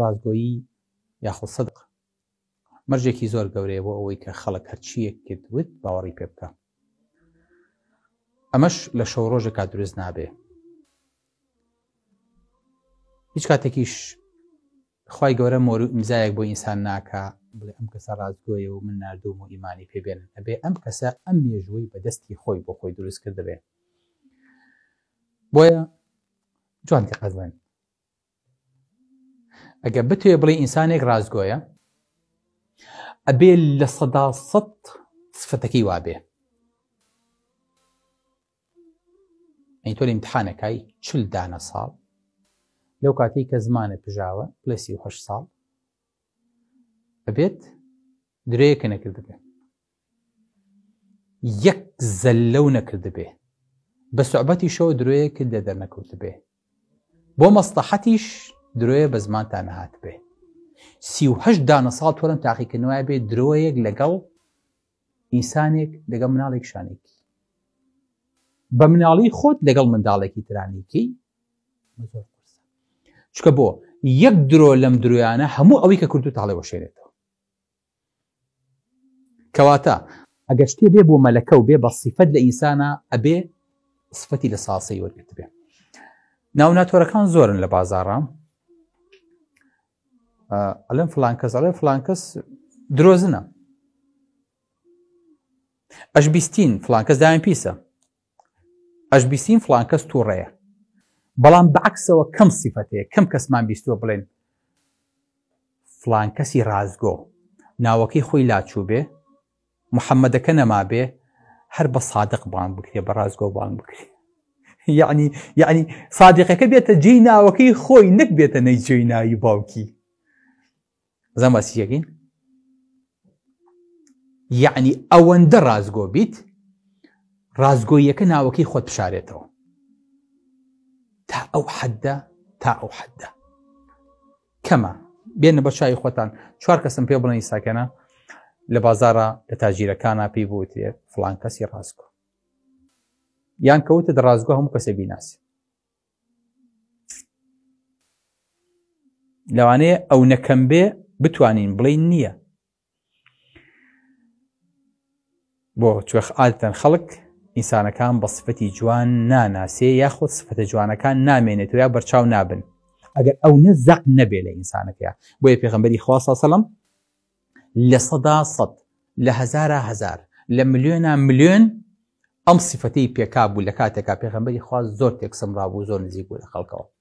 ڕازگۆیی یاخڵ سەدق مەرجێکی زۆر گەورەیە بۆ ئەوەی کە خەڵک هەرچیەک کردوت باوەڕی پێ بکە ئەمەش لە شەو ڕۆژێکا دروست نابێ هیچ کاتێکیش خی گەورە مۆر و ئیمزایەک بۆ ئینسان ناکە بڵێ ئەم کەسە ڕازگۆیە و من نردوم و ئیمانی پێبێنن ئەبێ ئەم کەسە ئەم مێژووی بەدەستی خۆی بۆ خۆی دروست کردبێ بۆیە جوان قەزبن ئەگە بتوێ بڵێ ئینسانێک ڕازگۆیە ئەبێ لە سەدا سە سفتەکەی وابێ ئەین تۆ لە امتحانەکەی چل دانە ساڵ لەو کاتی کە زمانە پژاوە پلسی هەش ساڵ ئەبێت درەیەکە نەکردبێ یەک زەلەو بس بە سوعبەتی شەو درۆیەکرد لە دەرنەکەوتبێ بۆ مەستەحەتیش درۆیە بە زمانتان هاات بێ سیهش دانە ساڵ تۆرم تاقیکردنوای بێ درۆیەک لەگەڵ ئینسانێک لەگەڵ مناڵێک شانێکی بە مناڵی خۆت لەگەڵ منداڵێکی ترانێکی چکە بۆ یەک درۆ لەم درویانە هەموو ئەوەی کە کورد و تاڵێەوە شێنێتەوە کەواتە ئەگەشتێ بێ بۆ مەلەکە و بێ بە سیفەت لە ئینسانە ئەبێ سفەتی لە ساسەی وەرگرت بێ ناوناتۆرەکان زۆرن لە بازارام ئەلم فلان کەس ئەڵێ فلان کەس درۆزنە ئەش بیستین فلان کەس دایم پیسە ئەش بیستین فلان کەس تووڕەیە بەڵام بەعکسەوە کەم سیفەتەیە کەم کەسمان بیستوە بڵێن فلان کەسی ڕازگۆ ناوەکەی خۆی لاچوو بێ محەممەدەکە نەما بێ هەر بە سادق بان بکرێ بە ڕازگۆ بان بکرێ یعنی یعنی سادقەکە بێتە جێی ناوەکەی خۆی نەک بێتە نەی جێی ناوی باوکی زما سيجين يعني اون ئەوەندە بيت رازغو ڕازگۆیەکە ناوەکەی خۆت بشارێتەوە تا او حدا تا او حدا كما بين بە چای خۆتان چوار کەسم ساكنه بڵێن ئیساکەنە لە بازارە لە تاژیرەکانە پێی بوتێ فلان کەسی ڕازگۆ یان کەوتە دە ڕازگۆ هەموو کەسێ بیناسی لەوانەیە ئەو نەکەم بتوانين بلين نية بو تشوخ عادة خلق إنسانا كان بصفتي جوان ناناسي ياخد صفة جوانا كان نامينت ويا برشاو نابن أجل أو نزق نبي لإنسانك كيا بو يا بيغنبري خواص صلى الله عليه وسلم لصدا صد لهزار هزار لمليون مليون أم صفتي بيكابو لكاتكا بيغنبري خواص زورتك سمرابو زور نزيكو لخلقه